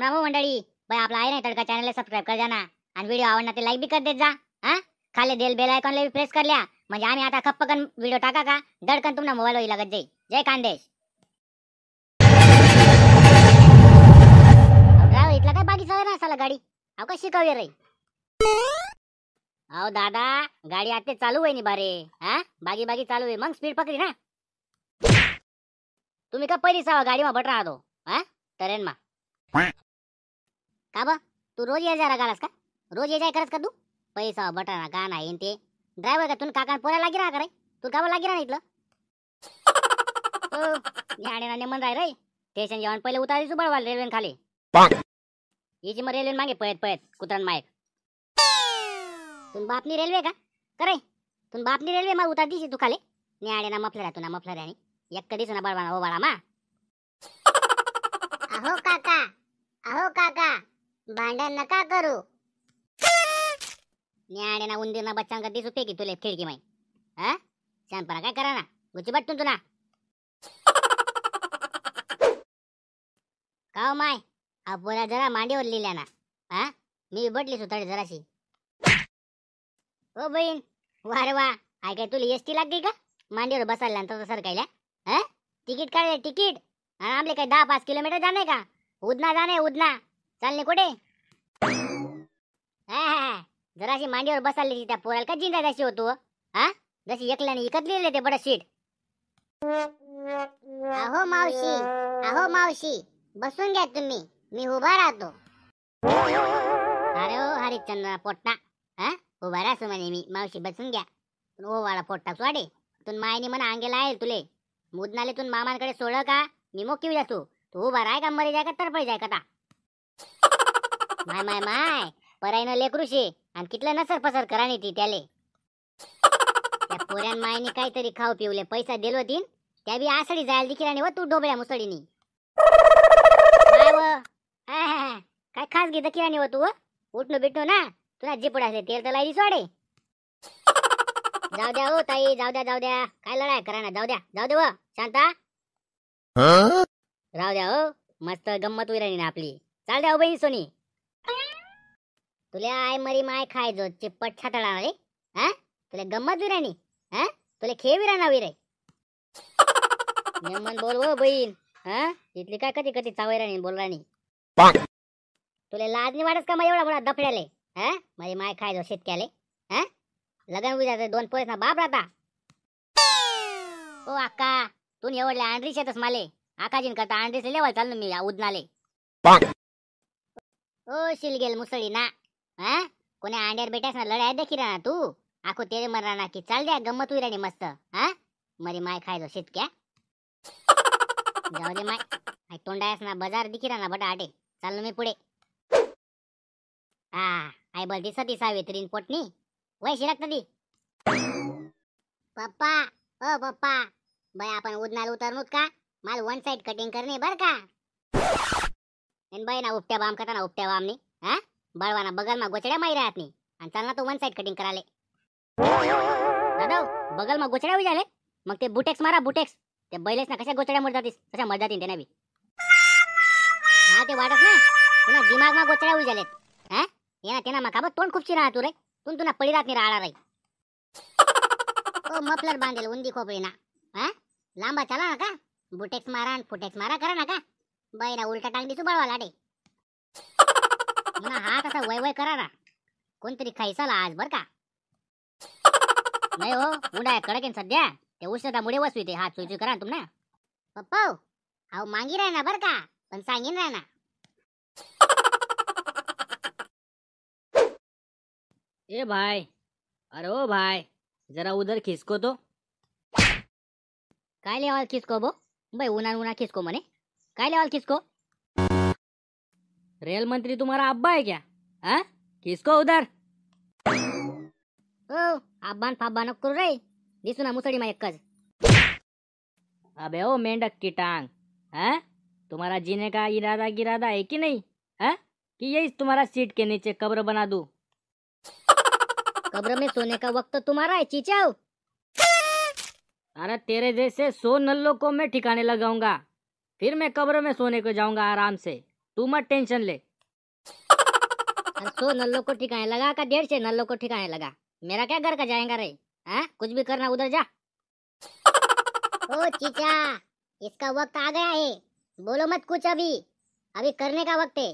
राम राम हो मंडळी भाई आपला आहे नाही तडका चॅनलला सबस्क्राईब कर जाना आणि व्हिडिओ आवडला ते लाईक बी कर देत जा हा खाली देल बेल आयकॉनला बी प्रेस करल्या म्हणजे आम्ही आता खप्पकन व्हिडिओ टाका का धडकन तुम्हाला मोबाईल होईल लागत जाई जय कांदेश राव इथला काय बाकी सवय ना साला गाडी अहो का शिकवली रे अहो दादा गाडी आता चालू आहे नी बारे हा बाकी बागी चालू आहे मग स्पीड पकडी ना तुम्ही का पहिली सावा गाडी मा बट राहतो हा तरेन मा का बा तू रोज ये जा रागालास का रोज ये जाय करत का तू पैसा बटाणा का नाही ते ड्रायव्हर का तुला काका पोऱ्या लागी राहा करे तू गावा लागी राहा इथलं नेमन राय रे स्टेशन जेवण पहिले उतारी सुबडवाल रेल्वे खाली हिची मग रेल्वे मागे पळत पळत कुत्रान मायक तुम बापनी रेल्वे का करे तुन बापनी रेल्वे मग उतार दिशी तू खाली न्याडे ना मफलर तुना मफलर एक कधीच ना बळवाना हो बाळा मा अहो काका अहो काका भांडण नका करू आणि ना उंदीर ना बच्चा का दिसू की तुले खिडकी माई हा शानपणा काय करा ना गुच्ची बटतून तुला काव माय आपोला जरा मांडीवर लिहिल्या ना हा मी बटली सुताडी जराशी ओ बहीण वार वा आय काय तुला टी लागली का मांडीवर बसायला नंतर सरकायला हा तिकीट काढले तिकीट आणि आमले काय दहा पाच किलोमीटर जाणे का उदना जाणे उदना चालले कुठे जराशी मांडीवर बसायला त्या पोराला का जिंदा जशी होतो हा जशी एकल्याने इकत लिहिले ते बडा शीट अहो मावशी अहो मावशी बसून घ्या तुम्ही मी उभा राहतो अरे हो, हरिश्चंद्र पोट्टा हा उभा राहतो म्हणे मी मावशी बसून घ्या ओ वाडा पोट्टा सोडे तुन मायने म्हणा अंगेला आहे तुले मुदनाले तू मामांकडे सोडं का मी मोकी जातो तू उभा राय का मरे जाय का तरफ जाय का माय माय माय परायनं लेकरूशी आणि कितलं नसर पसर कराणी ती त्याले त्या पोऱ्यान मायने काहीतरी खाऊ पिवले पैसा दिलो तीन त्या बी आसडी जायला देखील आणि व तू डोबळ्या मुसळीनी काय व काय खासगी व तू व? उठणं बिटणं ना तुला जिपड असले तेल तर लाईली सोडे जाऊ द्या हो ताई जाऊ द्या जाऊ द्या काय लढाय करा ना जाऊ द्या जाऊ दे व शांता राहू द्या हो मस्त गंमत उराणी ना आपली चाल द्या हो बहिणी सोनी तुला आय मरी माय खायचो चिप्पट छातळा रे हा तुला गंमत विराणी हा तुला खेळ विराणा विरे नेमन बोल व हो बहीण हा इतली काय कधी कधी चावैराणी बोल तुला तुले लाजनी वाटत का मग एवढा मोठा दफड्याले हा मरी माय खायचो शेतक्याले हा लग्न उद्या दोन पोरेस ना बाप राहता ओ आका तू एवढले आंड्री शेतस माले आकाजीन करता आंड्रीस लेवल चाललो मी उदनाले ओ शिलगेल मुसळी ना हा कोणी अंड्यावर बेटा ना लढाय देखी राहणार तू आखो तेरे मर की चाल द्या गंमत होईल राणी मस्त हा मरी माय खायचो शेतक्या जाऊ दे माय आई तोंडायस ना बाजार दिखी राहणार बटा आटे चाललो मी पुढे हा आई बल दिसत सावित्री पोटणी पोटनी वय लागत ती पप्पा ओ पप्पा बाय आपण उदनाला उतरणूत का माल वन साइड कटिंग करणे बर का बाई ना उपट्या बाम करता ना उपट्या बामनी हा बळवाना बगल मा गोचड्या माही राहत नाही आणि चालना तो वन साइड कटिंग कराले बगल मा गोचड्या होई मग ते बुटेक्स मारा बुटेक्स ते बैलेस ना कशा गोचड्या मरजातीस कशा मरजातीन त्याने बी हा ते वाटत ना तुला दिमाग मा गोचड्या होई हा येना तेना मा ब तोंड खूपशी तू रे तुम तुला पडी राहत नाही राहणार ओ मफलर बांधेल उंदी खोपळी ना हा लांबा चला ना का बुटेक्स मारा आणि फुटेक्स मारा करा ना का बैना उलटा टांग तू बळवा लाडे म्हणा हा कसा वय वय करा ना कोणतरी खायसाला आज बर का नाही हो उन्हाळ्या कडकेन सध्या ते उष्णतामुळे वसू येते हात सुई करा तुम्ही पप्पा हा हो, मांगी ना बर का पण सांगेन ना ए भाई अरे ओ भाई जरा उधर खिसको तो काय लेवाल खिसको बो बाई उन्हा उन्हा खिसको म्हणे काय लेवाल खिसको रेल मंत्री तुम्हारा अब्बा है क्या है हाँ? किसको उधर ओ अब्बान फाब्बा कर रे दिसू ना मुसडी में एकज अबे ओ मेंढक की टांग है हाँ? तुम्हारा जीने का इरादा गिरादा है कि नहीं है हाँ? कि यही तुम्हारा सीट के नीचे कब्र बना दू कब्र में सोने का वक्त तो तुम्हारा है चीचाओ अरे तेरे जैसे सो नल्लो को मैं ठिकाने लगाऊंगा फिर मैं कब्र में सोने को जाऊंगा आराम से तू मत टेंशन ले सो नल्लो को ठिकाने लगा का डेढ़ से नल्लो को ठिकाने लगा मेरा क्या घर का जाएगा रे है हाँ? कुछ भी करना उधर जा ओ चीचा इसका वक्त आ गया है बोलो मत कुछ अभी अभी करने का वक्त है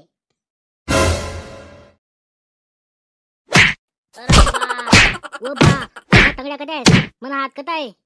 वो बा तगड़ा कटा मना हात कटा